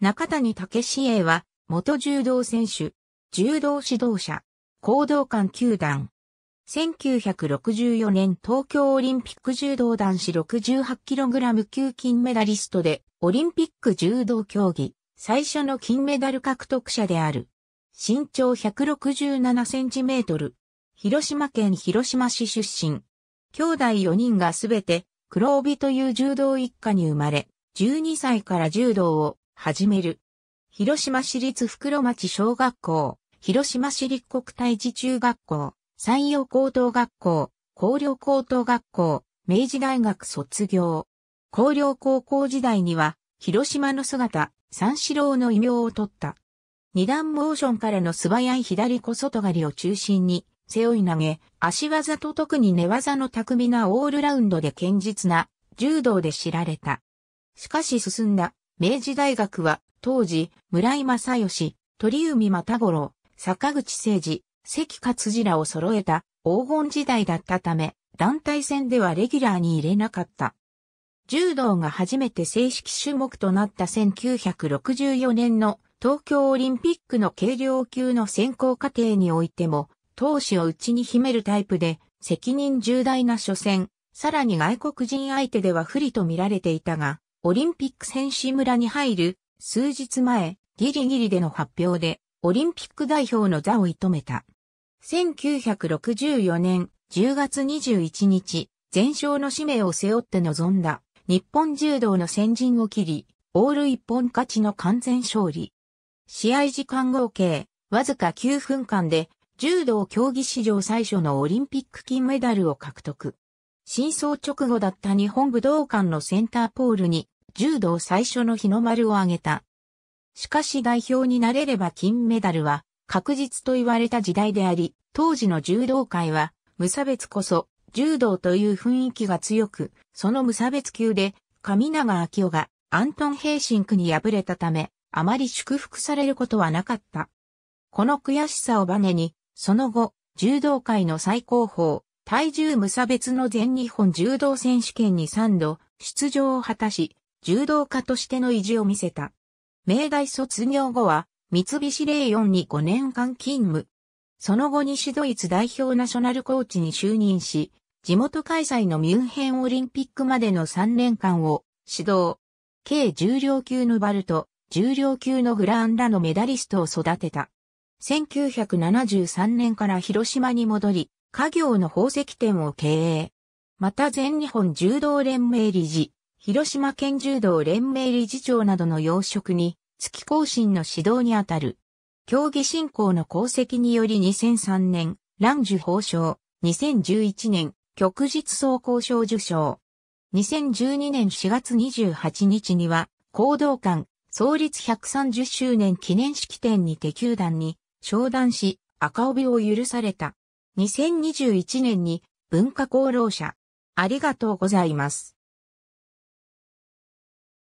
中谷武志英は、元柔道選手、柔道指導者、行動官球団。1964年東京オリンピック柔道男子 68kg 級金メダリストで、オリンピック柔道競技、最初の金メダル獲得者である。身長 167cm。広島県広島市出身。兄弟4人がすべて、黒帯という柔道一家に生まれ、12歳から柔道を始める。広島市立袋町小学校、広島市立国体寺中学校、山陽高等学校、高陵高等学校、明治大学卒業。高陵高校時代には、広島の姿、三四郎の異名を取った。二段モーションからの素早い左小外刈りを中心に、背負い投げ、足技と特に寝技の巧みなオールラウンドで堅実な柔道で知られた。しかし進んだ明治大学は、当時、村井正義、鳥海又五郎、坂口誠二、関勝次らを揃えた黄金時代だったため、団体戦ではレギュラーに入れなかった。柔道が初めて正式種目となった1964年の東京オリンピックの軽量級の選考過程においても、闘志を内に秘めるタイプで、責任重大な初戦、さらに外国人相手では不利と見られていたが、オリンピック選手村に入る数日前、ギリギリでの発表で、オリンピック代表の座を射止めた。1964年10月21日、全勝の使命を背負って臨んだ、日本柔道の先陣を切り、オール一本勝ちの完全勝利。試合時間合計、わずか9分間で、柔道競技史上最初のオリンピック金メダルを獲得。真相直後だった日本武道館のセンターポールに柔道最初の日の丸を挙げた。しかし代表になれれば金メダルは確実と言われた時代であり、当時の柔道界は無差別こそ柔道という雰囲気が強く、その無差別級で上永明夫がアントン・ヘイシンクに敗れたため、あまり祝福されることはなかった。この悔しさをバネに、その後、柔道界の最高峰、体重無差別の全日本柔道選手権に3度出場を果たし、柔道家としての意地を見せた。明大卒業後は、三菱レイオンに5年間勤務。その後西ドイツ代表ナショナルコーチに就任し、地元開催のミュンヘンオリンピックまでの3年間を指導。計重量級のバルト、重量級のフランらのメダリストを育てた。1973年から広島に戻り、家業の宝石店を経営。また全日本柔道連盟理事、広島県柔道連盟理事長などの要職に、月更新の指導にあたる。競技振興の功績により2003年、乱樹法賞、2011年、旭日総交渉受賞。2012年4月28日には、行動館、創立130周年記念式典にて球団に、商談し、赤帯を許された。2021年に文化功労者。ありがとうございます。